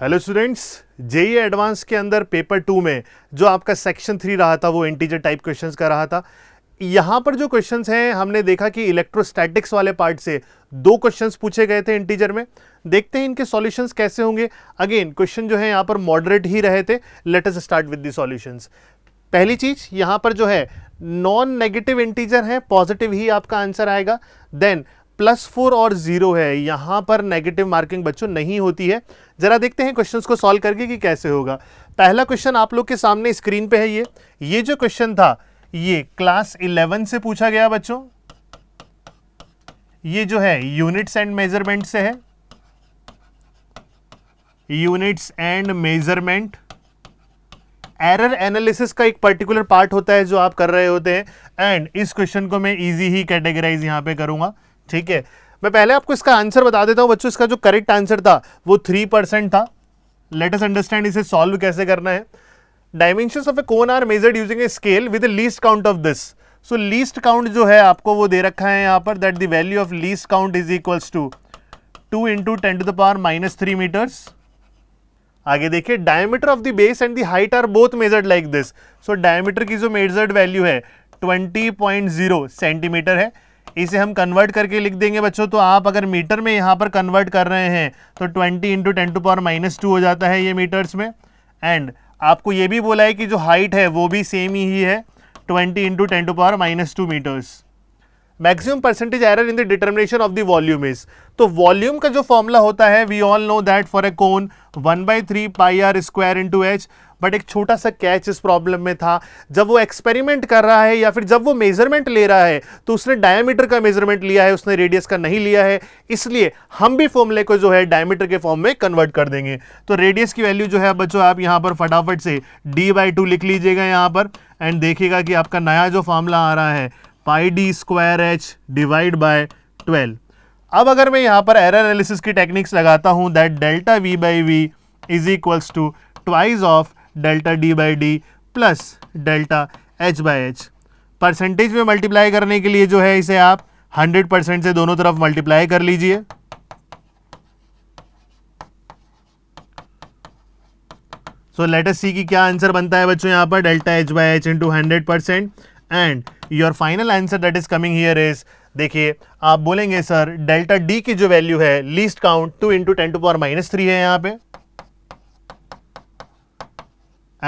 Hello students JEE advance के अंदर paper two में जो आपका सेक्शन थ्री रहा था वो इंटीजर टाइप क्वेश्चंस का रहा था यहाँ पर जो क्वेश्चंस हैं हमने देखा कि इलेक्ट्रोस्टैटिक्स वाले पार्ट से दो क्वेश्चंस पूछे गए थे इंटीजर में देखते हैं इनके सॉल्यूशंस कैसे होंगे अगेन क्वेश्चन जो है यहाँ पर मॉडरेट ही रहे थे let's start with the solutions पहली चीज यहाँ पर जो है नॉन नेगेटिव इंटीजर है पॉजिटिव ही आपका आंसर आएगा देन प्लस फोर और जीरो है यहाँ पर नेगेटिव मार्किंग बच्चों नहीं होती है जरा देखते हैं क्वेश्चंस को सॉल्व करके कि कैसे होगा पहला क्वेश्चन आप लोग के सामने स्क्रीन पे है ये ये जो क्वेश्चन था ये क्लास इलेवन से पूछा गया बच्चों ये जो है यूनिट्स एंड मेजरमेंट से है units and measurement error analysis का एक पर्टिकुलर पार्ट होता है जो आप कर रहे होते हैं एंड इस क्वेश्चन को मैं इजी ही कैटेगराइज यहां पे करूंगा ठीक है मैं पहले आपको इसका आंसर बता देता हूं बच्चों इसका जो करेक्ट आंसर था वो थ्री परसेंट था लेटेस्ट अंडरस्टैंड इसे सॉल्व कैसे करना है dimension of a cone are measured using a scale with least count of this so least count जो है आपको वो दे रखा है यहां पर that the value of least count is equals to two into ten to the power minus three meters आगे देखिए diameter of the base and the height are both measured like this so diameter की जो measured value है zero centimeter है इसे हम convert करके लिख देंगे बच्चों तो आप अगर मीटर में यहाँ पर कन्वर्ट कर रहे हैं तो twenty into ten to power minus two हो जाता है ये मीटर्स में एंड आपको ये भी बोला है कि जो हाइट है वो भी सेम ही है twenty into ten to power minus two meters maximum percentage error in the determination of the volume is तो वॉल्यूम का जो फॉर्मूला होता है we all know that for a cone one by three pi r square into h but एक छोटा सा catch इस problem में था जब वो एक्सपेरिमेंट कर रहा है या फिर जब वो मेजरमेंट ले रहा है तो उसने डायमीटर का मेजरमेंट लिया है उसने रेडियस का नहीं लिया है इसलिए हम भी फॉर्मूले को जो है डायमीटर के फॉर्म में कन्वर्ट कर देंगे तो रेडियस की वैल्यू जो है बच्चों आप यहाँ पर फटाफट से डी बाई टू लिख लीजिएगा यहाँ पर एंड देखिएगा कि आपका नया जो फॉर्मूला आ रहा है pi d square h divide by twelve अब अगर मैं यहाँ पर एरर एनालिसिस की टेक्निक्स लगाता हूँ that delta v by v is equals to twice of delta d by d plus delta h by h percentage में मल्टीप्लाई करने के लिए जो है इसे आप 100 परसेंट से दोनों तरफ मल्टीप्लाई कर लीजिए सो लेटेस्ट सी की क्या आंसर बनता है बच्चों यहाँ पर delta h by h into hundred percent and your final answer that is coming here is देखिए आप बोलेंगे सर डेल्टा डी की जो वैल्यू है least count two into ten to power minus three है यहां पे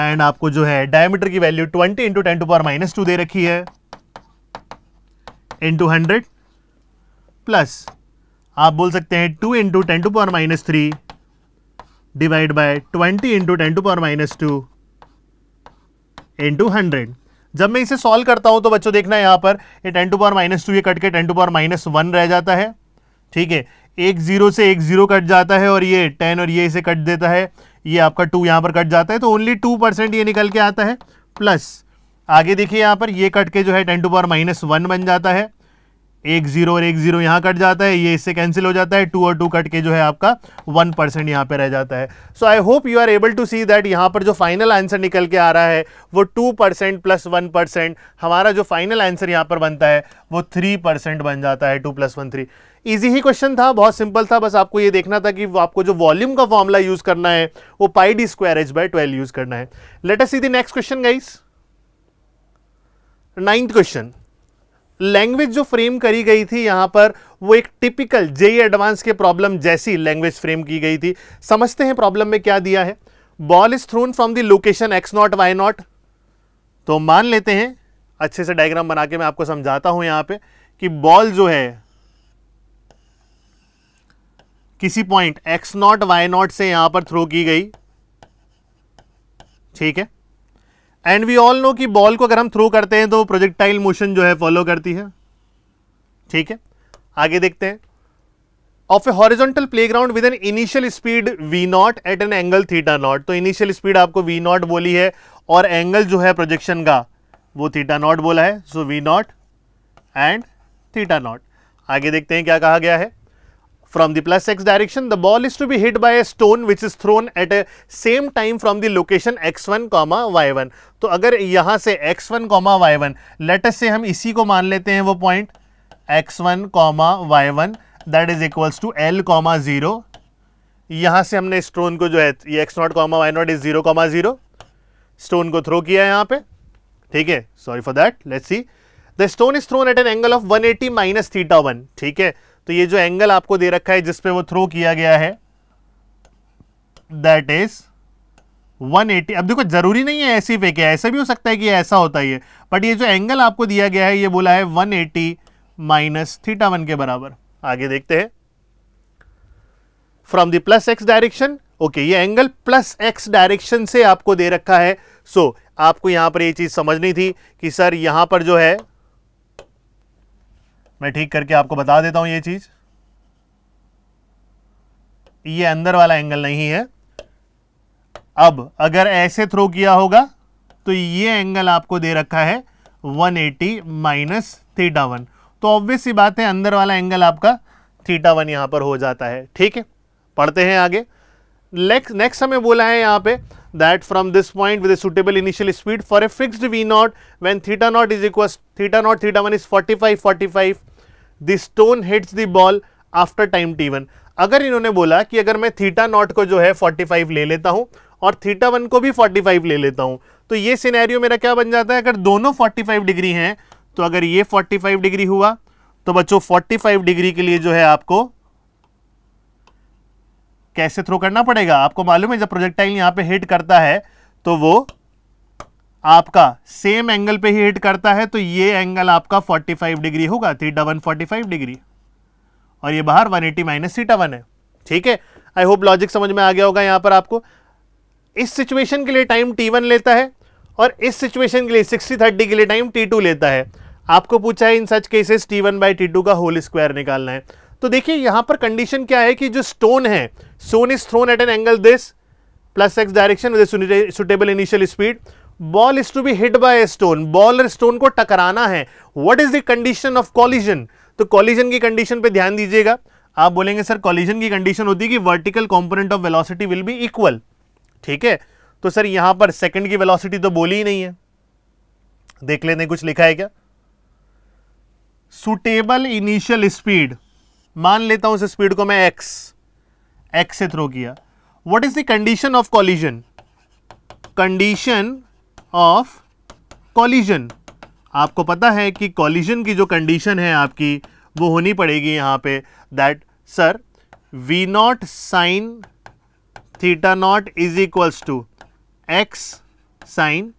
एंड आपको जो है डायमीटर की value twenty into ten to power minus two दे रखी है इंटू हंड्रेड प्लस आप बोल सकते हैं two into ten to power minus three divide by twenty into ten to power minus two into hundred जब मैं इसे सॉल्व करता हूं तो बच्चों देखना यहां पर ये ten to power minus two ये कट के ten to power minus one रह जाता है ठीक है एक जीरो से एक जीरो कट जाता है और ये टेन और ये इसे कट देता है ये आपका टू यहां पर कट जाता है तो ओनली टू परसेंट ये निकल के आता है प्लस आगे देखिए यहां पर ये कट के जो है ten to power minus one बन जाता है एक जीरो और एक जीरो यहां कट जाता है ये इससे कैंसिल हो जाता है टू और टू कट के जो है आपका वन परसेंट यहां पर रह जाता है so I hope you are able to see that यहां पर जो फाइनल आंसर निकल के आ रहा है वो two percent plus one percent हमारा जो फाइनल आंसर यहां पर बनता है वो थ्री परसेंट बन जाता है two plus one three easy ही क्वेश्चन था बहुत सिंपल था बस आपको ये देखना था कि आपको जो वॉल्यूम का फॉर्मूला यूज़ करना है वो pi d square h by twelve use करना है let's see the next question guys ninth question language जो फ्रेम करी गई थी यहाँ पर वो एक टिपिकल जेई एडवांस के प्रॉब्लम जैसी लैंग्वेज फ्रेम की गई थी समझते हैं प्रॉब्लम में क्या दिया है ball is thrown from the location x naught y naught तो मान लेते हैं अच्छे से डायग्राम बना के मैं आपको समझाता हूं यहां पे कि बॉल जो है किसी point x naught y naught से यहां पर थ्रो की गई ठीक है एंड वी ऑल नो कि बॉल को अगर हम थ्रो करते हैं तो प्रोजेक्टाइल मोशन जो है फॉलो करती है ठीक है आगे देखते हैं of a play playground with an initial speed v naught at an angle theta naught तो इनिशियल स्पीड आपको वी नॉट बोली है और एंगल जो है प्रोजेक्शन का वो थीटा नॉट बोला है so v naught and theta naught आगे देखते हैं क्या कहा गया है From the plus x direction, the ball is to be hit by a stone which is thrown at a same time from the location x1, comma y1. to agar yahan se x1, comma y1, let us say hum isi ko maan lete hain wo point x1, comma y1 that is equals to l, comma 0 yahan se humne stone ko jo hai x naught comma y naught is zero comma zero stone को throw किया है यहाँ पे ठीक है sorry for that let's see the stone is thrown at an angle 180 minus theta 1 theek hai तो ये जो एंगल आपको दे रखा है जिसपे वो थ्रो किया गया है दैट इज 180 अब देखो जरूरी नहीं है ऐसी फेंके ऐसा भी हो सकता है कि ऐसा होता ही है बट ये जो एंगल आपको दिया गया है ये बोला है 180 एटी माइनस थीटा वन के बराबर आगे देखते हैं from the plus x direction okay ये एंगल प्लस एक्स डायरेक्शन से आपको दे रखा है सो so, आपको यहां पर ये चीज समझनी थी कि सर यहां पर जो है मैं ठीक करके आपको बता देता हूं ये चीज़ ये अंदर वाला एंगल नहीं है अब अगर ऐसे थ्रो किया होगा तो ये एंगल आपको दे रखा है 180 एटी माइनस थीटा वन तो ऑब्वियस सी बात है अंदर वाला एंगल आपका थीटा वन यहां पर हो जाता है ठीक है पढ़ते हैं आगे नेक्स्ट नेक्स्ट हमें बोला है यहां पे that from this point with suitable initial speed for a fixed v naught when theta naught is equal theta naught theta one is 45 45 the stone hits the ball after time t one अगर इन्होंने बोला कि अगर मैं theta naught को जो है 45 ले लेता हूं और थीटा वन को भी 45 ले लेता हूं तो ये सिनेरियो मेरा क्या बन जाता है अगर दोनों 45 डिग्री हैं तो अगर ये 45 डिग्री हुआ तो बच्चों 45 डिग्री के लिए जो है आपको कैसे थ्रो करना पड़ेगा आपको मालूम है जब प्रोजेक्टाइल यहां पे हिट करता है तो वो आपका सेम एंगल पे ही हिट करता है तो ये एंगल आपका 45 डिग्री होगा थीटा वन फोर्टी डिग्री और ये बाहर 180 एटी माइनस थीटा वन है ठीक है आई होप लॉजिक समझ में आ गया होगा यहाँ पर आपको इस सिचुएशन के लिए टाइम टी वन लेता है और इस सिचुएशन के लिए सिक्सटी थर्टी के लिए टाइम टी टू लेता है आपको पूछा है in such cases t one by t two का होल स्क्वायर निकालना है तो देखिए यहाँ पर कंडीशन क्या है कि जो स्टोन है stone is thrown at an angle this plus x direction with suitable initial speed ball is to be hit by stone ball और स्टोन को टकराना है what is the condition of collision तो कॉलिजन की condition पे ध्यान दीजिएगा आप बोलेंगे सर कॉलिजन की कंडीशन होती है कि vertical component of velocity will be equal ठीक है तो सर यहां पर सेकंड की वेलोसिटी तो बोली ही नहीं है देख लेते कुछ लिखा है क्या सुटेबल इनिशियल स्पीड मान लेता हूं उस स्पीड को मैं एक्स एक्स से थ्रो किया what is the condition of collision condition of collision आपको पता है कि कॉलिजन की जो कंडीशन है आपकी वो होनी पड़ेगी यहाँ पे that sir v naught sine theta naught is equals to x sine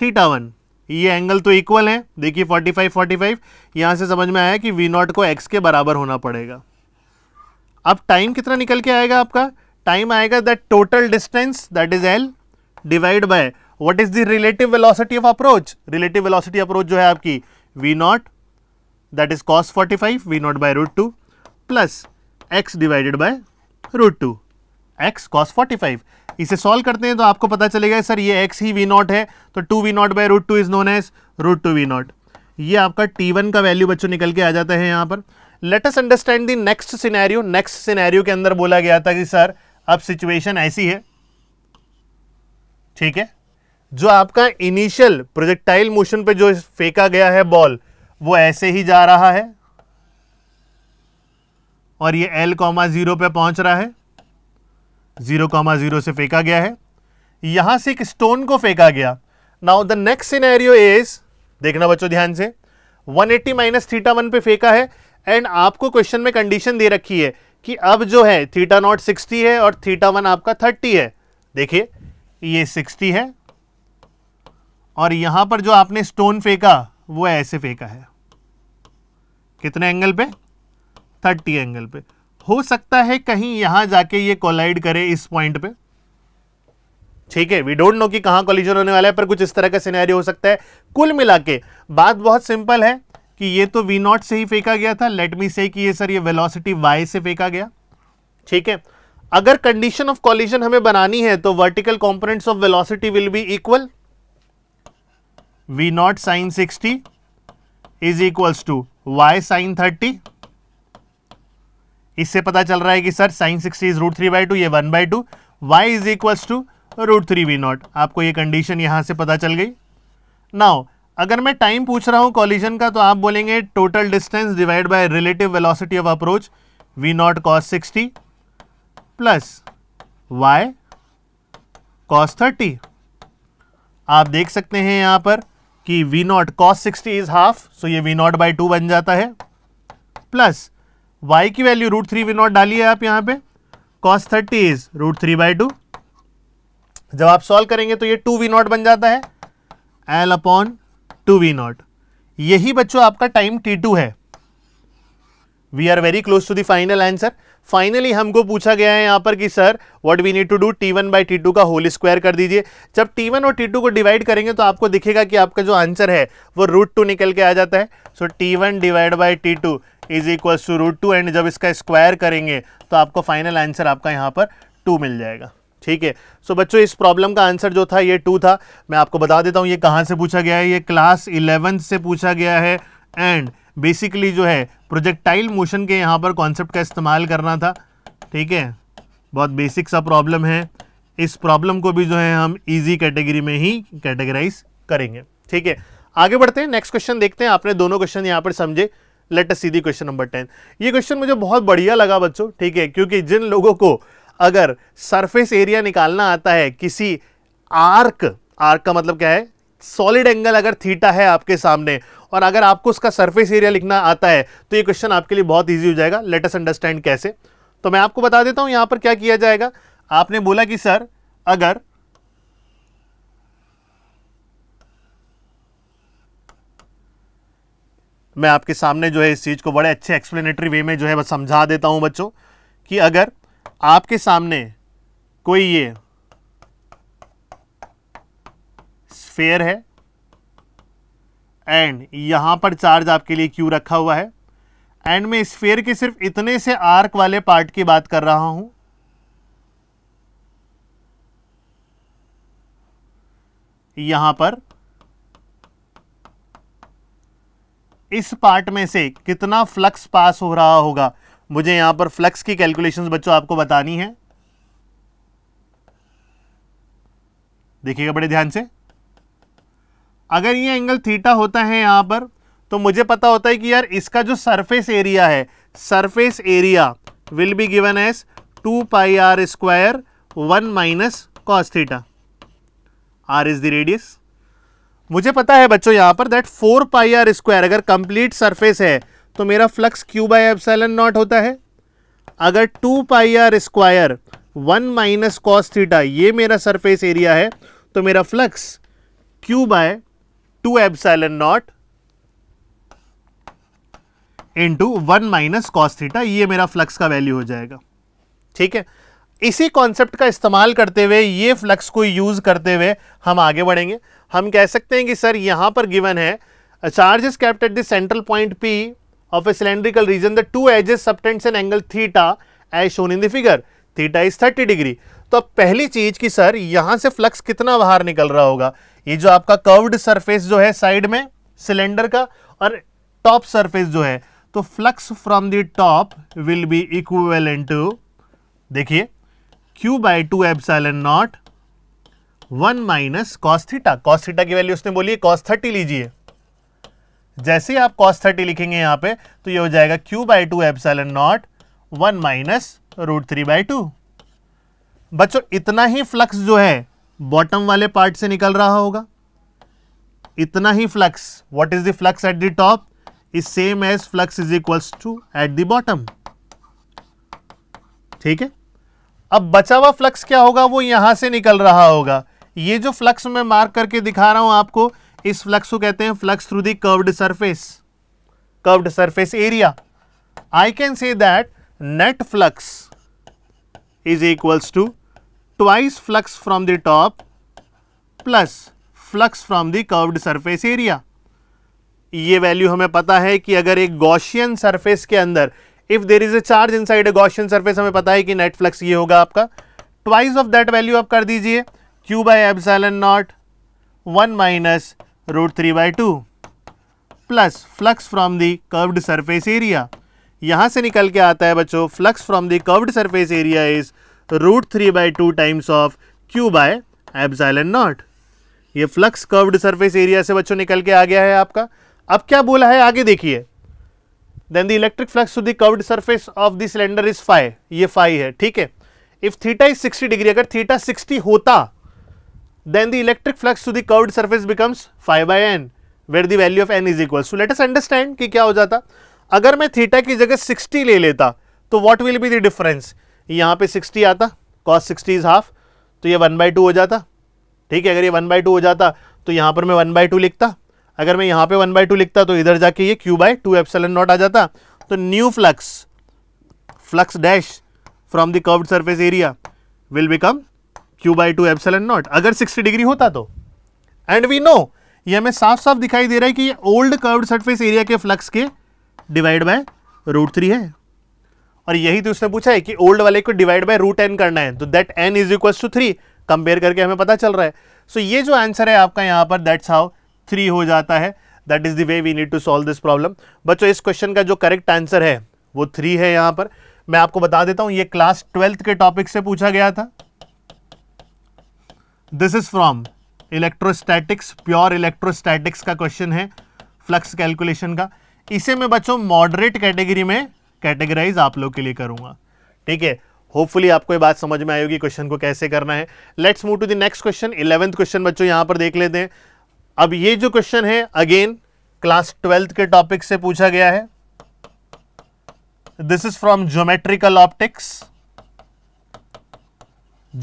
theta one ये एंगल तो इक्वल है देखिए 45 45 यहाँ से समझ में आया कि वी नॉट को एक्स के बराबर होना पड़ेगा अब टाइम कितना निकल के आएगा आपका टाइम आएगा that total distance that is l divide by what is the relative velocity of approach relative velocity approach जो है आपकी v naught that is cos 45 v naught by root two plus x divided by root two x cos 45 इसे solve करते हैं तो आपको पता चलेगा सर ये एक्स ही वी नॉट है तो two v naught by root two is known as root two v naught ये आपका वन का वैल्यू बच्चों निकल के आ जाता है यहाँ पर let's understand the next scenario next scenario के अंदर बोला गया था कि सर अब सिचुएशन ऐसी है ठीक है जो आपका इनिशियल प्रोजेक्टाइल मोशन पे जो फेंका गया है बॉल वो ऐसे ही जा रहा है और ये एल कॉमा ज़ीरो पे पहुंच रहा है ज़ीरो कॉमा ज़ीरो से फेंका गया है यहां से एक स्टोन को फेंका गया now the next scenario is देखना बच्चों ध्यान से 180 एट्टी माइनस थीटा वन पे फेंका है एंड आपको क्वेश्चन में कंडीशन दे रखी है कि अब जो है थीटा नॉट 60 है और थीटा वन आपका 30 है देखिए ये 60 है और यहां पर जो आपने स्टोन फेंका वो ऐसे फेंका है कितने एंगल पे 30 एंगल पे हो सकता है कहीं यहां जाके ये कोलाइड करे इस पॉइंट पे ठीक है वी डोंट नो कि कहां कॉलिजन होने वाला है पर कुछ इस तरह का सिनेरियो हो सकता है कुल मिला के बात बहुत सिंपल है कि ये तो वी नॉट से ही फेंका गया था लेट मी से कि ये सर ये वेलोसिटी वाई से फेंका गया ठीक है अगर कंडीशन ऑफ कॉलिजन हमें बनानी है तो vertical components of velocity will be equal v naught sin 60 is equals to y sin 30 इससे पता चल रहा है कि sir sine sixty is root three by two ये one by two y is equals to root three v naught आपको ये condition यहां से पता चल गई नाउ अगर मैं टाइम पूछ रहा हूं कॉलिजन का तो आप बोलेंगे total distance divide by relative velocity of approach v naught cos sixty plus y cos thirty आप देख सकते हैं यहां पर कि v naught cos 60 is half so ये v नॉट बाई टू बन जाता है प्लस वाई की value root three v naught डालिए आप यहां पे cos thirty is root three by two जब आप सॉल्व करेंगे तो ये टू वी नॉट बन जाता है l upon two v naught यही बच्चों आपका टाइम टी टू है we are very close to the final answer finally हमको पूछा गया है यहाँ पर कि sir what we need to do t one by t two का होल स्क्वायर कर दीजिए जब टी वन और टी टू को डिवाइड करेंगे तो आपको दिखेगा कि आपका जो आंसर है वो रूट टू निकल के आ जाता है so t one divide by t two is equals to root two and जब इसका स्क्वायर करेंगे तो आपको फाइनल आंसर आपका यहाँ पर टू मिल जाएगा ठीक है सो बच्चों इस प्रॉब्लम का आंसर जो था ये टू था मैं आपको बता देता हूँ ये कहाँ से पूछा गया है ये क्लास इलेवेंथ से पूछा गया है एंड बेसिकली जो है प्रोजेक्टाइल मोशन के यहाँ पर कॉन्सेप्ट का इस्तेमाल करना था ठीक है बहुत बेसिक सा प्रॉब्लम है इस प्रॉब्लम को भी जो है हम इजी कैटेगरी में ही कैटेगराइज करेंगे ठीक है आगे बढ़ते हैं नेक्स्ट क्वेश्चन देखते हैं आपने दोनों क्वेश्चन यहाँ पर समझे लेट अस सीधी क्वेश्चन नंबर टेन ये क्वेश्चन मुझे बहुत बढ़िया लगा बच्चों ठीक है क्योंकि जिन लोगों को अगर सरफेस एरिया निकालना आता है किसी आर्क आर्क का मतलब क्या है सॉलिड एंगल अगर थीटा है आपके सामने और अगर आपको उसका सरफेस एरिया लिखना आता है तो ये क्वेश्चन आपके लिए बहुत ईजी हो जाएगा लेटस अंडरस्टैंड कैसे तो मैं आपको बता देता हूँ यहाँ पर क्या किया जाएगा आपने बोला कि सर अगर मैं आपके सामने जो है इस चीज़ को बड़े अच्छे एक्सप्लेनेटरी वे में जो है बस समझा देता हूँ बच्चों कि अगर आपके सामने कोई ये स्फेयर है एंड यहाँ पर चार्ज आपके लिए क्यू रखा हुआ है एंड मैं स्फेयर के सिर्फ इतने से आर्क वाले पार्ट की बात कर रहा हूँ यहां पर इस पार्ट में से कितना फ्लक्स पास हो रहा होगा मुझे यहां पर फ्लक्स की कैलकुलेशंस बच्चों आपको बतानी है देखिएगा बड़े ध्यान से अगर ये एंगल थीटा होता है यहाँ पर तो मुझे पता होता है कि यार इसका जो सरफेस एरिया है surface area will be given as two pi r square one minus cos theta r is the radius मुझे पता है बच्चों यहाँ पर that four pi r square अगर कंप्लीट सरफेस है तो मेरा flux q by epsilon naught होता है अगर two pi r square one minus cos theta ये मेरा सरफेस एरिया है तो मेरा flux q by 2 epsilon naught into one minus cos theta ये मेरा फ्लक्स का वैल्यू हो जाएगा ठीक है इसी कॉन्सेप्ट का इस्तेमाल करते हुए ये फ्लक्स को यूज़ करते हुए हम आगे बढ़ेंगे हम कह सकते हैं कि सर यहां पर गिवन है charge is kept at the central point P of a cylindrical region the two edges subtends an angle theta as shown in the figure theta is thirty degree तो अब पहली चीज़ कि सर यहां से flux कितना बाहर निकल रहा होगा ये जो आपका कर्व्ड सरफेस जो है साइड में सिलेंडर का और टॉप सरफेस जो है तो flux from the top will be equal to देखिए q by two epsilon naught one minus cos theta cos theta की वैल्यू उसने बोली कॉस्ट कॉस थर्टी लीजिए जैसे ही आप कॉस थर्टी लिखेंगे यहां पे तो ये हो जाएगा q by two epsilon naught one minus root three by two बच्चों इतना ही फ्लक्स जो है बॉटम वाले पार्ट से निकल रहा होगा इतना ही flux what is the flux at the top is same as flux is equals to at the bottom ठीक है अब बचा हुआ फ्लक्स क्या होगा वो यहां से निकल रहा होगा ये जो फ्लक्स मैं मार्क करके दिखा रहा हूं आपको इस फ्लक्स को कहते हैं flux through the curved surface curved surface area I can say that net flux is equals to twice flux from the top plus flux from the curved surface area. ये वैल्यू हमें पता है कि अगर एक गॉशियन सरफेस के अंदर if there is a charge inside a Gaussian surface हमें पता है कि नेट फ्लक्स ये होगा आपका ट्वाइस ऑफ दैट वैल्यू आप कर दीजिए q by epsilon naught one minus root three by two plus flux from the curved surface area यहां से निकल के आता है बच्चों flux from the curved surface area is root three by two times of q by epsilon naught ये flux curved surface area से बच्चों निकल के आ गया है आपका अब क्या बोला है आगे देखिए then the electric flux to the curved surface of the cylinder is five ये फाइव है ठीक है if theta is sixty degree अगर थीटा सिक्सटी होता then the electric flux to the curved surface becomes five by n where the value of n is equal so let's understand कि क्या हो जाता अगर मैं थीटा की जगह 60 ले लेता तो what will be the difference यहाँ पे 60 आता कॉस 60 इज़ हाफ तो ये वन बाई टू हो जाता ठीक है अगर ये वन बाई टू हो जाता तो यहाँ पर मैं वन बाई टू लिखता अगर मैं यहाँ पे वन बाई टू लिखता तो इधर जाके ये q by two epsilon naught आ जाता तो new flux flux dash from the curved surface area will become q by two epsilon naught अगर 60 डिग्री होता तो एंड वी नो ये हमें साफ साफ दिखाई दे रहा है कि ये ओल्ड कर्व्ड सर्फेस एरिया के फ्लक्स के डिवाइड बाय रूट थ्री है और यही तो उसने पूछा है कि ओल्ड वाले को डिवाइड बाय रूट एन करना है तो that n is equal to three compare करके हमें पता चल रहा है सो so, ये जो आंसर है आपका यहाँ पर दैट्स हाउ थ्री हो जाता है that is the way we need to solve this problem बच्चों इस क्वेश्चन का जो करेक्ट आंसर है वो थ्री है यहाँ पर मैं आपको बता देता हूँ ये क्लास ट्वेल्थ के टॉपिक से पूछा गया था this is from electrostatics pure electrostatics का क्वेश्चन है फ्लक्स कैलकुलेशन का इसे मैं बच्चों मॉडरेट कैटेगरी में कैटेगराइज आप लोग के लिए करूंगा ठीक है होपफुली आपको ये बात समझ में आएगी क्वेश्चन को कैसे करना है let's move to the next question eleventh question बच्चों यहां पर देख लेते हैं अब ये जो क्वेश्चन है अगेन क्लास ट्वेल्थ के टॉपिक से पूछा गया है this is from geometrical optics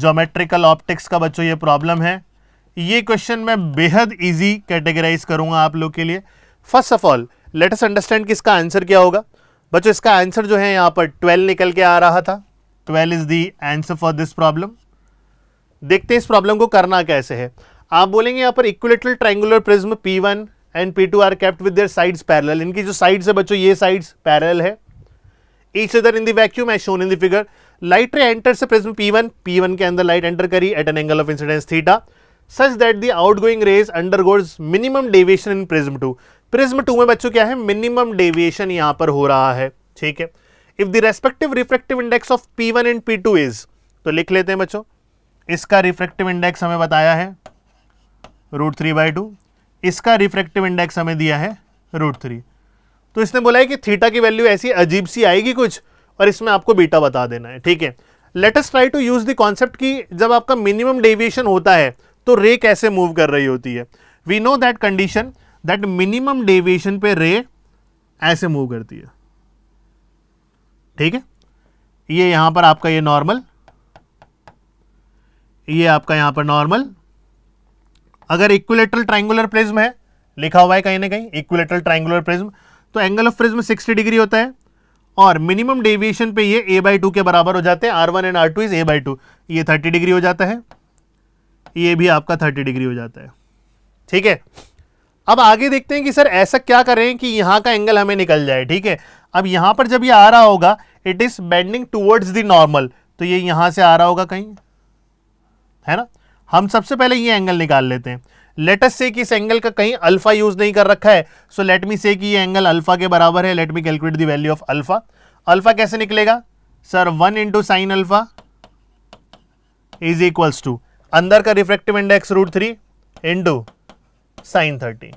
geometrical optics का बच्चों ये प्रॉब्लम है ये क्वेश्चन मैं बेहद इजी कैटेगराइज करूंगा आप लोग के लिए first of all let us understand कि इसका आंसर क्या होगा बच्चों इसका आंसर जो है यहां पर ट्वेल्व निकल के आ रहा था twelve is the answer for this problem देखते हैं इस प्रॉब्लम को करना कैसे है आप बोलेंगे यहां पर equilateral triangular prism P1 one and P two are kept with their sides parallel इनकी जो साइड है बच्चों ये साइड पैरल है each other in vacuum as shown in the figure light ray enters prism P1 P1 के अंदर light enter करी at an angle of incidence theta such that the outgoing rays undergo minimum deviation in prism two prism two में बच्चों क्या है minimum deviation यहां पर हो रहा है ठीक है if the respective refractive index of P one and P two is तो लिख लेते हैं बच्चों इसका रिफ्रेक्टिव इंडेक्स हमें बताया है रूट थ्री बाई टू इसका रिफ्रेक्टिव इंडेक्स हमें दिया है रूट थ्री तो इसने बोला है कि थीटा की वैल्यू ऐसी अजीब सी आएगी कुछ और इसमें आपको बीटा बता देना है ठीक है let's try to use the concept कि जब आपका मिनिमम डेविएशन होता है तो रे कैसे मूव कर रही होती है we know that condition that minimum deviation पे रे ऐसे मूव करती है ठीक है ये यहां पर आपका ये नॉर्मल ये आपका यहां पर नॉर्मल अगर इक्विलेटरल ट्राइंगुलर प्रिज्म है लिखा हुआ है कहीं ना कहीं इक्विलेटरल ट्राइंगुलर प्रिज्म तो एंगल ऑफ प्रिज्म 60 डिग्री होता है और मिनिमम डेविएशन पे ये ए बाई टू के बराबर हो जाते हैं r one and r two is A by two ये 30 डिग्री हो जाता है ये भी आपका 30 डिग्री हो जाता है ठीक है अब आगे देखते हैं कि सर ऐसा क्या करें कि यहाँ का एंगल हमें निकल जाए ठीक है अब यहाँ पर जब ये आ रहा होगा it is bending towards the normal तो ये यहाँ से आ रहा होगा कहीं है ना हम सबसे पहले ये एंगल निकाल लेते हैं लेटस से कि इस एंगल का कहीं अल्फा यूज़ नहीं कर रखा है सो लेट मी से कि ये एंगल अल्फा के बराबर है let me calculate the value of alpha alpha कैसे निकलेगा sir one into sine alpha is equals to अंदर का refractive index root three into sine thirty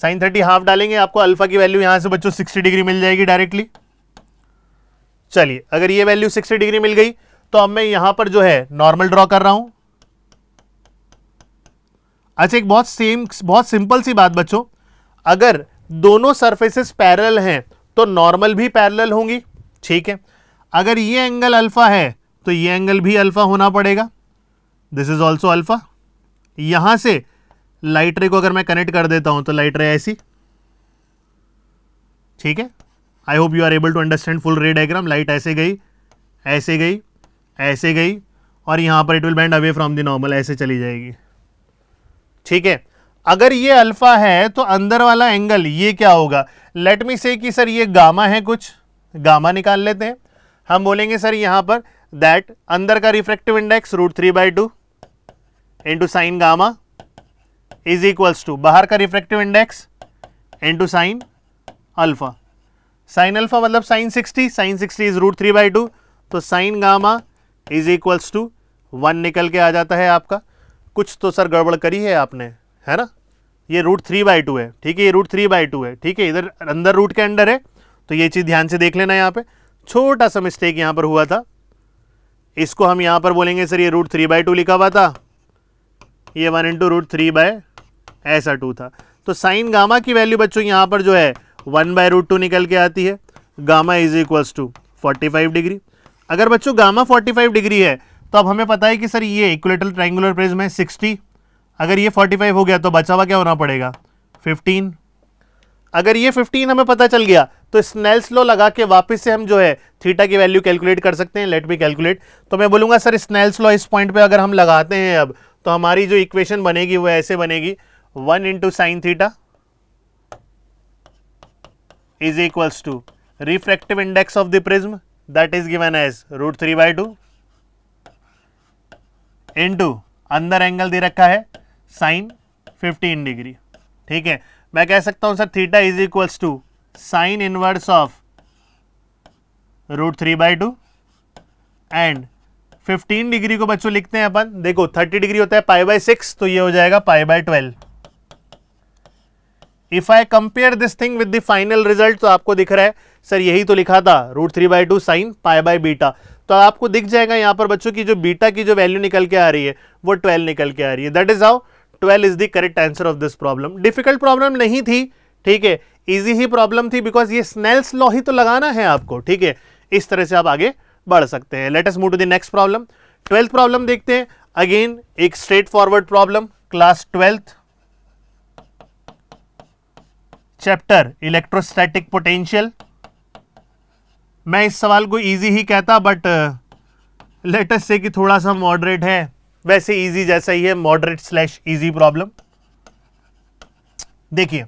sine thirty half डालेंगे आपको अल्फा की वैल्यू यहां से बच्चों सिक्सटी डिग्री मिल जाएगी डायरेक्टली चलिए अगर ये वैल्यू सिक्सटी डिग्री मिल गई तो अब मैं यहां पर जो है नॉर्मल ड्रॉ कर रहा हूं अच्छा एक बहुत सेम बहुत सिंपल सी बात बच्चों अगर दोनों सर्फेसिस पैरल हैं तो नॉर्मल भी पैरल होंगी ठीक है अगर ये एंगल अल्फा है तो ये एंगल भी अल्फा होना पड़ेगा दिस इज ऑल्सो अल्फा यहां से लाइट रे को अगर मैं कनेक्ट कर देता हूं तो लाइट रे ऐसी ठीक है I hope you are able to understand full ray diagram light ऐसे गई ऐसे गई ऐसे गई और यहां पर it will bend away from the normal ऐसे चली जाएगी ठीक है अगर ये अल्फा है तो अंदर वाला एंगल ये क्या होगा लेट मी से कि सर ये गामा है कुछ गामा निकाल लेते हैं हम बोलेंगे सर यहां पर दैट अंदर का refractive index root three by two into sine gamma is equals to बाहर का refractive index into sine alpha sine alpha मतलब sine 60 sine 60 is root three by two तो sine gamma is equals to one निकल के आ जाता है आपका कुछ तो सर गड़बड़ करी है आपने है ना ये रूट थ्री बाई टू है ठीक है ये रूट थ्री बाई टू है ठीक है इधर अंदर रूट के अंडर है तो ये चीज़ ध्यान से देख लेना यहाँ पे छोटा सा मिस्टेक यहाँ पर हुआ था इसको हम यहाँ पर बोलेंगे सर ये रूट थ्री बाई टू लिखा हुआ था ये one into root three by ऐसा टू था तो साइन गामा की वैल्यू बच्चों यहाँ पर जो है वन बाय रूट टू निकल के आती है gamma is equals to forty five degree अगर बच्चों गामा फोर्टी फाइव डिग्री है तो अब हमें पता है कि सर ये इक्वलेटल ट्राइंगुलर प्रेज में सिक्सटी अगर ये फोर्टी फाइव हो गया तो बचा हुआ क्या होना पड़ेगा फिफ्टीन अगर ये 15 हमें पता चल गया तो स्नेल्स लॉ लगा के वापस से हम जो है थीटा की वैल्यू कैलकुलेट कर सकते हैं लेट मी कैलकुलेट तो मैं बोलूँगा सर स्नेल्स लॉ इस पॉइंट पे अगर हम लगाते हैं अब तो हमारी जो इक्वेशन बनेगी वो ऐसे बनेगी 1 into sin theta is equals to refractive index of the prism that is given as root 3 by 2 into अंदर एंगल दे रखा है साइन फिफ्टीन डिग्री ठीक है मैं कह सकता हूं sir theta is equals to sine inverse of root three by two and 15 degree को बच्चों लिखते हैं अपन देखो 30 डिग्री होता है पाई बाय सिक्स तो ये हो जाएगा pi by twelve if I compare this thing with the final result तो आपको दिख रहा है सर यही तो लिखा था root three by two sine pi by beta तो आपको दिख जाएगा यहाँ पर बच्चों की जो बीटा की जो वैल्यू निकल के आ रही है वो ट्वेल्व निकल के आ रही है that is how twelve is the correct answer of this problem difficult problem नहीं थी ठीक है ईजी ही प्रॉब्लम थी बिकॉज ये स्नेल्स लॉ ही तो लगाना है आपको ठीक है इस तरह से आप आगे बढ़ सकते हैं let move to the next problem twelfth problem देखते हैं अगेन एक straightforward problem class twelfth chapter electrostatic potential मैं इस सवाल को इजी ही कहता बट लेटेस्ट से कि थोड़ा सा मॉडरेट है वैसे इजी जैसा ही है मॉडरेट स्लैश इजी प्रॉब्लम देखिए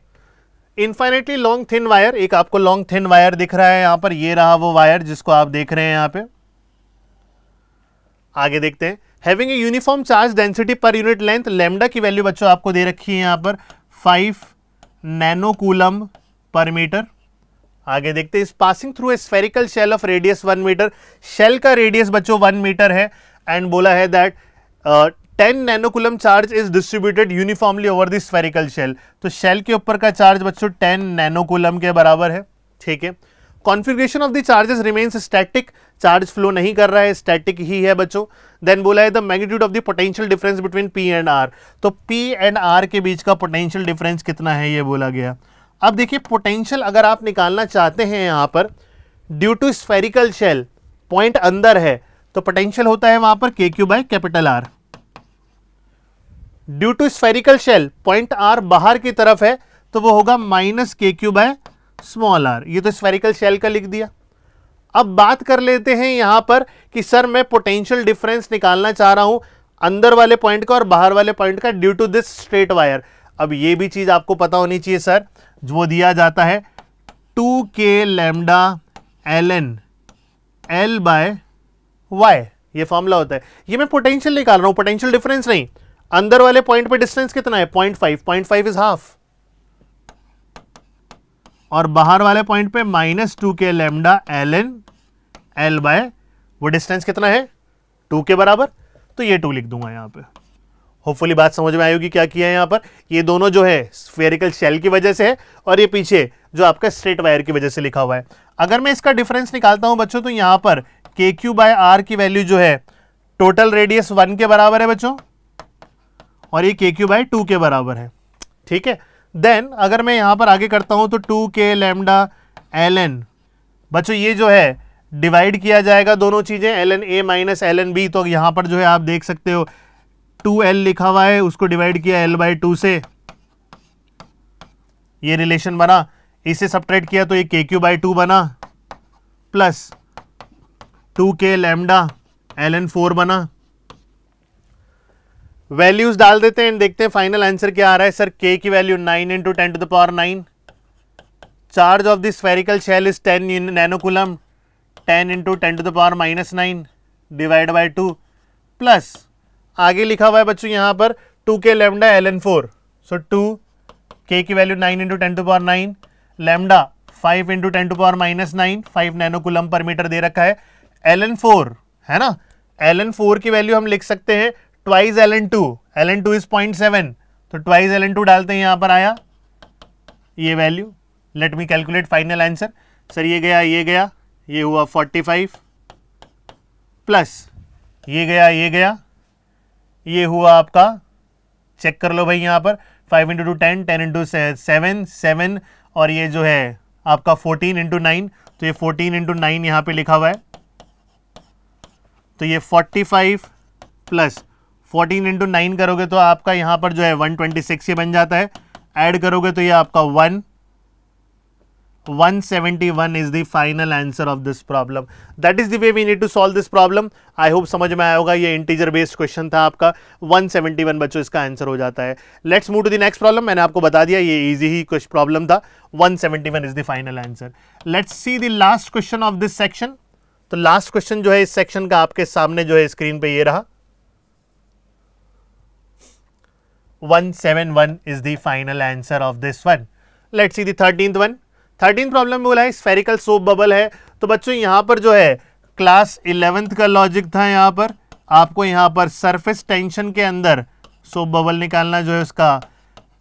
इन्फाइनेटली लॉन्ग थिन वायर एक आपको लॉन्ग थिन वायर दिख रहा है यहां पर ये रहा वो वायर जिसको आप देख रहे हैं यहां पे आगे देखते हैं having a uniform charge density per unit length lambda की वैल्यू बच्चों आपको दे रखी है यहां पर फाइव नैनोकूलम पर मीटर आगे देखते हैं इस passing through a spherical shell of radius one metre shell का रेडियस बच्चों वन मीटर है एंड बोला है that ten nanocoulomb charge is distributed uniformly over the spherical shell तो शेल के ऊपर का चार्ज बच्चों टेन नैनोकुलम के बराबर है ठीक है configuration of the charges remains static charge flow नहीं कर रहा है स्टैटिक ही है बच्चों देन बोला है the magnitude of the potential difference between P and R तो पी एंड आर के बीच का पोटेंशियल डिफरेंस कितना है ये बोला गया अब देखिए पोटेंशियल अगर आप निकालना चाहते हैं यहाँ पर due to spherical shell point अंदर है तो पोटेंशियल होता है वहाँ पर k Q by capital R due to spherical shell point R बाहर की तरफ है तो वो होगा माइनस के क्यू बाई स्मॉल आर ये तो स्फेरिकल शेल का लिख दिया अब बात कर लेते हैं यहां पर कि सर मैं पोटेंशियल डिफरेंस निकालना चाह रहा हूं अंदर वाले पॉइंट का और बाहर वाले पॉइंट का due to this straight wire अब ये भी चीज़ आपको पता होनी चाहिए सर जो दिया जाता है टू के lambda L n l by y ये फॉर्मूला होता है ये मैं पोटेंशियल निकाल रहा हूं पोटेंशियल डिफरेंस नहीं अंदर वाले पॉइंट पे डिस्टेंस कितना है point five point five is half और बाहर वाले पॉइंट पे माइनस टू के lambda L n l by वो डिस्टेंस कितना है टू के बराबर तो ये टू लिख दूंगा यहाँ पे होपफुली बात समझ में आएगी क्या किया है यहाँ पर ये दोनों जो है स्फेरिकल शेल की वजह से है और ये पीछे जो आपका स्ट्रेट वायर की वजह से लिखा हुआ है अगर मैं इसका डिफरेंस निकालता हूँ बच्चों तो यहाँ पर के क्यू बाय आर की वैल्यू जो है टोटल रेडियस वन के बराबर है बच्चों और ये के क्यू बाय टू के बराबर है ठीक है देन अगर मैं यहाँ पर आगे करता हूँ तो टू के लेमडा एल एन बच्चों ये जो है डिवाइड किया जाएगा दोनों चीज़ें L N A minus L N B तो यहाँ पर जो है आप देख सकते हो टू एल लिखा हुआ है उसको डिवाइड किया एल बाई टू से ये रिलेशन बना इसे सपरेट किया तो ये के क्यू बाई टू बना प्लस टू के लेमडा एल एन फोर बना वैल्यूज डाल देते हैं देखते हैं फाइनल आंसर क्या आ रहा है सर के की value nine into ten to the power nine charge of the spherical shell is ten nanocoulomb ten into ten to the power minus nine divide by two plus आगे लिखा हुआ है बच्चों यहाँ पर टू के lambda L N four so two K की value nine into ten to power nine lambda five into ten to power minus nine five nanocoulomb per meter दे रखा है एल एन फोर है ना एल एन फोर की value हम लिख सकते हैं twice L N two L N two is point seven तो ट्वाइस एल एन टू डालते हैं यहां पर आया ये value let me calculate final answer sir ये गया ये गया ये हुआ फोर्टी फाइव प्लस ये गया ये गया ये हुआ आपका चेक कर लो भाई यहां पर five into two ten ten into seven seven और ये जो है आपका फोर्टीन इंटू नाइन तो ये फोर्टीन इंटू नाइन यहां पर लिखा हुआ है तो ये forty five plus 14 into nine करोगे तो आपका यहां पर जो है 126 ये बन जाता है ऐड करोगे तो ये आपका 1 171 is the final answer of this problem that is the way we need to solve this problem I hope समझ में आया होगा ये इंटीजर बेस्ड क्वेश्चन था आपका 171 बच्चों इसका आंसर हो जाता है let's move to the next problem मैंने आपको बता दिया ये इजी ही कुछ प्रॉब्लम था 171 is the final answer let's see the last question of this section तो लास्ट क्वेश्चन जो है इस सेक्शन का आपके सामने जो है स्क्रीन पे ये रहा 171 is the final answer of this one. Let's see the 13th one. 13th problem में बोला spherical soap bubble है तो बच्चों यहाँ पर जो है क्लास 11th का लॉजिक था यहाँ पर आपको यहाँ पर सरफेस टेंशन के अंदर सोप बबल निकालना जो है उसका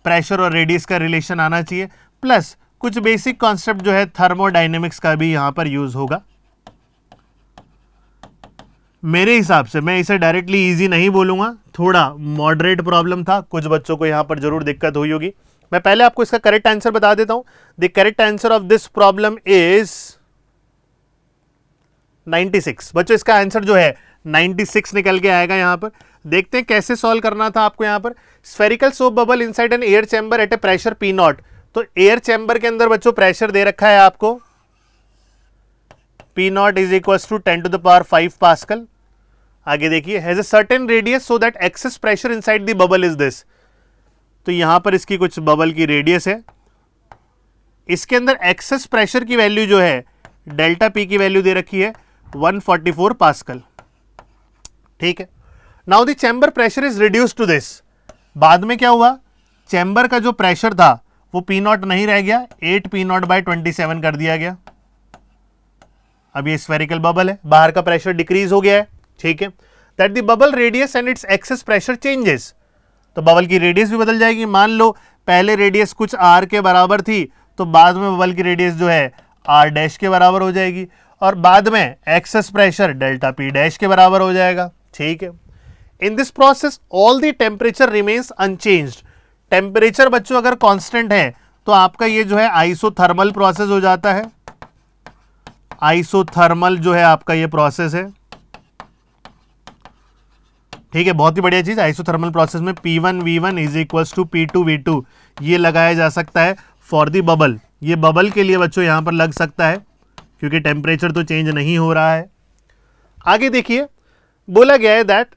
प्रेशर और रेडियस का रिलेशन आना चाहिए प्लस कुछ बेसिक कॉन्सेप्ट जो है थर्मोडाइनेमिक्स का भी यहां पर यूज होगा मेरे हिसाब से मैं इसे डायरेक्टली इजी नहीं बोलूंगा थोड़ा मॉडरेट प्रॉब्लम था कुछ बच्चों को यहाँ पर जरूर दिक्कत हुई होगी मैं पहले आपको इसका करेक्ट आंसर बता देता हूँ the correct answer of this problem is 96 बच्चों इसका आंसर जो है 96 निकल के आएगा यहाँ पर देखते हैं कैसे सॉल्व करना था आपको यहाँ पर spherical soap bubble inside an air chamber at a pressure P naught तो एयर चैम्बर के अंदर बच्चों प्रेशर दे रखा है आपको P naught is equal to ten to the power five pascal आगे देखिए has a certain radius so that excess pressure inside the bubble is this तो यहां पर इसकी कुछ बबल की रेडियस है इसके अंदर एक्सेस प्रेशर की वैल्यू जो है डेल्टा पी की वैल्यू दे रखी है 144 पास्कल ठीक है now the chamber pressure is reduced to this बाद में क्या हुआ चैम्बर का जो प्रेशर था वो पी नॉट नहीं रह गया eight P naught by twenty seven कर दिया गया अब ये स्वेरिकल बबल है बाहर का प्रेशर डिक्रीज हो गया है ठीक है that the bubble radius and its excess pressure changes तो बबल की रेडियस भी बदल जाएगी मान लो पहले रेडियस कुछ आर के बराबर थी तो बाद में बबल की रेडियस जो है आर डैश के बराबर हो जाएगी और बाद में excess pressure delta P dash के बराबर हो जाएगा ठीक है in this process all the temperature remains unchanged temperature बच्चों अगर कॉन्स्टेंट है तो आपका ये जो है आइसोथर्मल प्रोसेस हो जाता है आइसोथर्मल जो है आपका ये प्रोसेस है ठीक है बहुत ही बढ़िया चीज़ आइसोथर्मल प्रोसेस में P one V one is equals to P two V two ये लगाया जा सकता है फॉर दी बबल ये बबल के लिए बच्चों यहां पर लग सकता है क्योंकि टेम्परेचर तो चेंज नहीं हो रहा है आगे देखिए बोला गया है that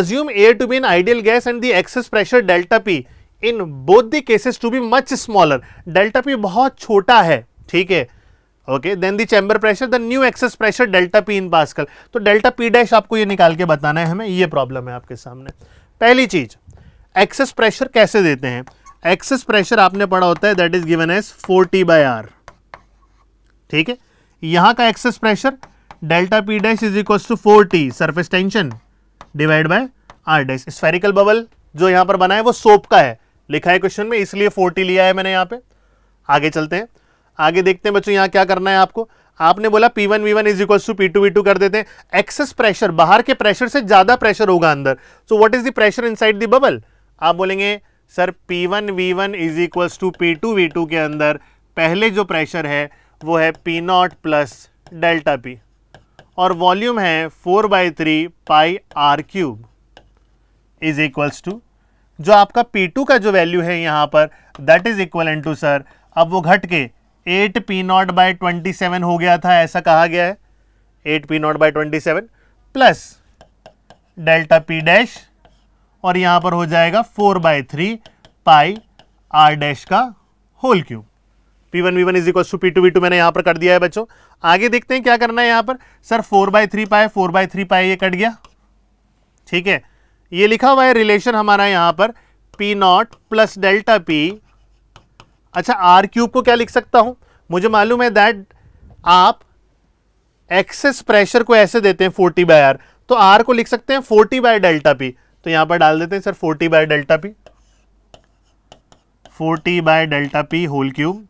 assume air to be an ideal gas and the excess pressure delta P in both the cases to be much smaller delta P बहुत छोटा है ठीक है okay then the chamber pressure the new excess pressure delta P in pascal तो delta P dash आपको ये निकाल के बताना है हमें ये प्रॉब्लम है आपके सामने पहली चीज एक्सेस प्रेशर कैसे देते हैं एक्सेस प्रेशर आपने पढ़ा होता है that is given as 4t T by R ठीक है यहां का excess pressure delta P dash is equal to four T surface tension divide by R dash spherical bubble जो यहां पर बना है वो सोप का है लिखा है क्वेश्चन में इसलिए 4t लिया है मैंने यहां पे आगे चलते हैं आगे देखते हैं बच्चों यहाँ क्या करना है आपको आपने बोला P1 V1 V one is equal to P two कर देते हैं एक्सेस प्रेशर बाहर के प्रेशर से ज़्यादा प्रेशर होगा अंदर so what is the pressure inside the bubble आप बोलेंगे sir P1 V1 V one is equal to P two के अंदर पहले जो प्रेशर है वो है P naught plus delta P और वॉल्यूम है four by three pi R cube is equals to जो आपका P2 का जो वैल्यू है यहां पर that is equal to sir अब वो घट के eight P naught by twenty seven हो गया था ऐसा कहा गया है eight P naught by twenty seven plus delta P dash और यहाँ पर हो जाएगा four by three pi R dash का whole cube P one V one is equal to P two V two मैंने यहाँ पर कर दिया है बच्चों आगे देखते हैं क्या करना है यहाँ पर sir four by three pi four by three pi ये कट गया ठीक है ये लिखा हुआ है रिलेशन हमारा यहाँ पर P naught plus delta P अच्छा आर क्यूब को क्या लिख सकता हूँ मुझे मालूम है दैट आप एक्सेस प्रेशर को ऐसे देते हैं फोर्टी बाय आर तो आर को लिख सकते हैं फोर्टी बाय डेल्टा पी तो यहाँ पर डाल देते हैं sir four T by delta P four T by delta P whole cube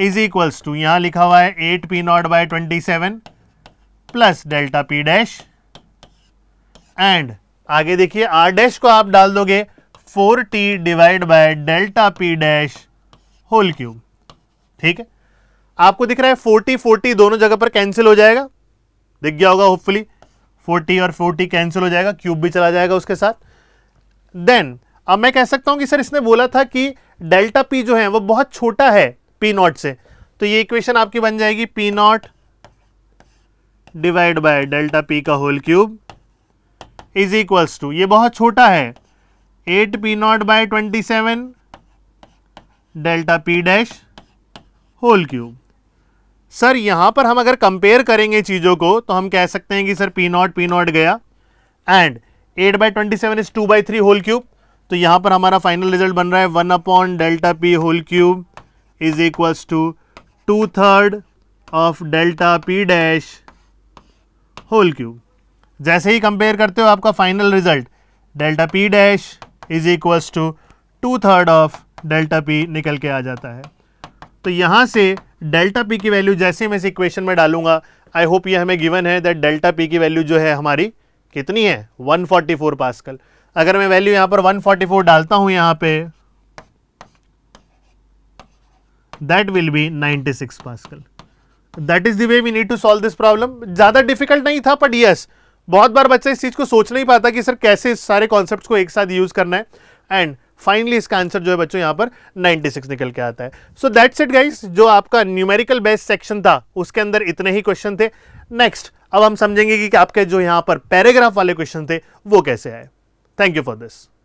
is equals to यहाँ लिखा हुआ है eight P naught by twenty seven plus delta P dash and आगे देखिए आर डैश को आप डाल दोगे four T divide by delta P dash whole cube ठीक है आपको दिख रहा है फोर्टी फोर्टी दोनों जगह पर कैंसिल हो जाएगा दिख गया होगा होपफुली फोर्टी और फोर्टी कैंसिल हो जाएगा क्यूब भी चला जाएगा उसके साथ देन अब मैं कह सकता हूं कि सर इसने बोला था कि डेल्टा पी जो है वो बहुत छोटा है पी नॉट से तो ये इक्वेशन आपकी बन जाएगी P naught divide by delta P का whole cube is equals to ये बहुत छोटा है eight P naught by twenty seven delta P dash whole cube sir यहाँ पर हम अगर कंपेयर करेंगे चीज़ों को तो हम कह सकते हैं कि sir P naught P naught गया and eight by twenty seven is two by three whole cube तो यहाँ पर हमारा फाइनल रिजल्ट बन रहा है one upon delta P whole cube is equals to two third of delta P dash whole cube जैसे ही कंपेयर करते हो आपका final result delta P dash is equals to two third of delta P निकल के आ जाता है तो यहां से डेल्टा पी की वैल्यू जैसे मैं इस इक्वेशन में डालूंगा आई होप ये हमें गिवन है दैट डेल्टा पी की वैल्यू जो है हमारी कितनी है 144 पास्कल अगर मैं वैल्यू यहां पर 144 डालता हूं यहां पे that will be 96 pascal that is the way we need to solve this problem ज़्यादा डिफिकल्ट नहीं था बट यस बहुत बार बच्चा इस चीज़ को सोच नहीं पाता कि सर कैसे सारे कॉन्सेप्ट को एक साथ यूज़ करना है एंड फाइनली इसका आंसर जो है बच्चों यहाँ पर 96 निकल के आता है सो दैट्स इट गाइस जो आपका न्यूमेरिकल बेस्ड सेक्शन था उसके अंदर इतने ही क्वेश्चन थे नेक्स्ट अब हम समझेंगे कि, कि आपके जो यहाँ पर पैराग्राफ वाले क्वेश्चन थे वो कैसे आए थैंक यू फॉर दिस